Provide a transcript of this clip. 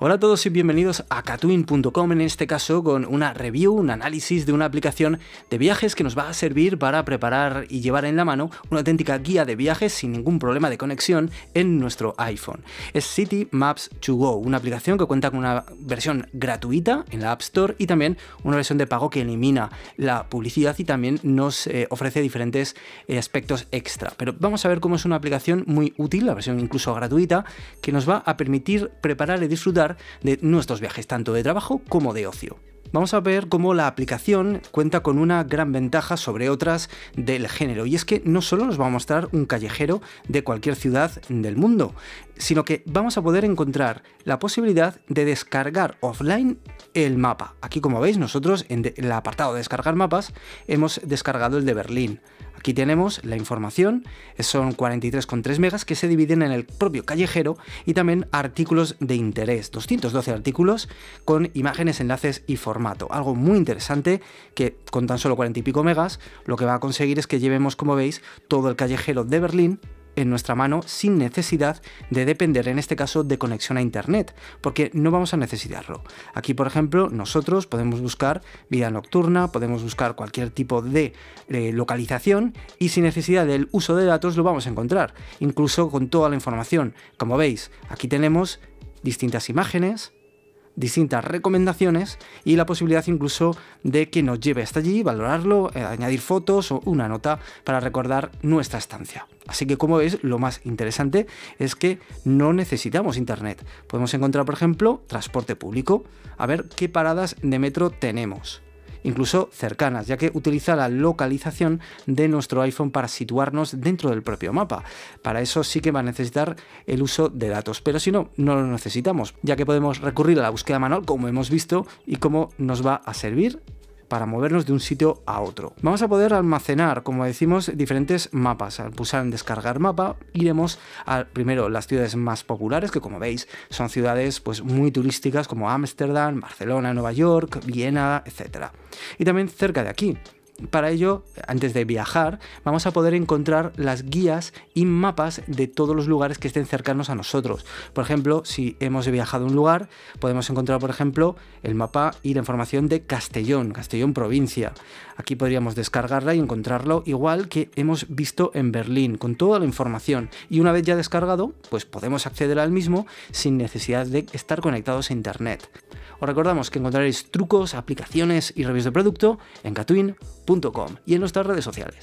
Hola a todos y bienvenidos a Catwin.com, en este caso con una review, un análisis de una aplicación de viajes que nos va a servir para preparar y llevar en la mano una auténtica guía de viajes sin ningún problema de conexión en nuestro iPhone. Es City Maps to Go, una aplicación que cuenta con una versión gratuita en la App Store y también una versión de pago que elimina la publicidad y también nos eh, ofrece diferentes eh, aspectos extra. Pero vamos a ver cómo es una aplicación muy útil, la versión incluso gratuita, que nos va a permitir preparar y disfrutar de nuestros viajes tanto de trabajo como de ocio. Vamos a ver cómo la aplicación cuenta con una gran ventaja sobre otras del género, y es que no solo nos va a mostrar un callejero de cualquier ciudad del mundo, sino que vamos a poder encontrar la posibilidad de descargar offline el mapa. Aquí como veis nosotros en el apartado de descargar mapas hemos descargado el de Berlín. Aquí tenemos la información, son 43,3 megas que se dividen en el propio callejero y también artículos de interés, 212 artículos con imágenes, enlaces y formato. Algo muy interesante que con tan solo 40 y pico megas lo que va a conseguir es que llevemos, como veis, todo el callejero de Berlín en nuestra mano sin necesidad de depender en este caso de conexión a internet, porque no vamos a necesitarlo. Aquí, por ejemplo, nosotros podemos buscar vida nocturna, podemos buscar cualquier tipo de eh, localización y sin necesidad del uso de datos lo vamos a encontrar, incluso con toda la información. Como veis, aquí tenemos distintas imágenes, distintas recomendaciones y la posibilidad incluso de que nos lleve hasta allí, valorarlo, eh, añadir fotos o una nota para recordar nuestra estancia. Así que como veis, lo más interesante es que no necesitamos internet. Podemos encontrar, por ejemplo, transporte público, a ver qué paradas de metro tenemos incluso cercanas, ya que utiliza la localización de nuestro iPhone para situarnos dentro del propio mapa. Para eso sí que va a necesitar el uso de datos, pero si no, no lo necesitamos, ya que podemos recurrir a la búsqueda manual, como hemos visto, y cómo nos va a servir para movernos de un sitio a otro. Vamos a poder almacenar, como decimos, diferentes mapas. Al pulsar en descargar mapa, iremos a primero las ciudades más populares, que como veis son ciudades pues, muy turísticas como Ámsterdam, Barcelona, Nueva York, Viena, etc. Y también cerca de aquí, para ello, antes de viajar, vamos a poder encontrar las guías y mapas de todos los lugares que estén cercanos a nosotros. Por ejemplo, si hemos viajado a un lugar, podemos encontrar, por ejemplo, el mapa y la información de Castellón, Castellón provincia. Aquí podríamos descargarla y encontrarlo igual que hemos visto en Berlín, con toda la información. Y una vez ya descargado, pues podemos acceder al mismo sin necesidad de estar conectados a Internet. Os recordamos que encontraréis trucos, aplicaciones y reviews de producto en catwin.com y en nuestras redes sociales.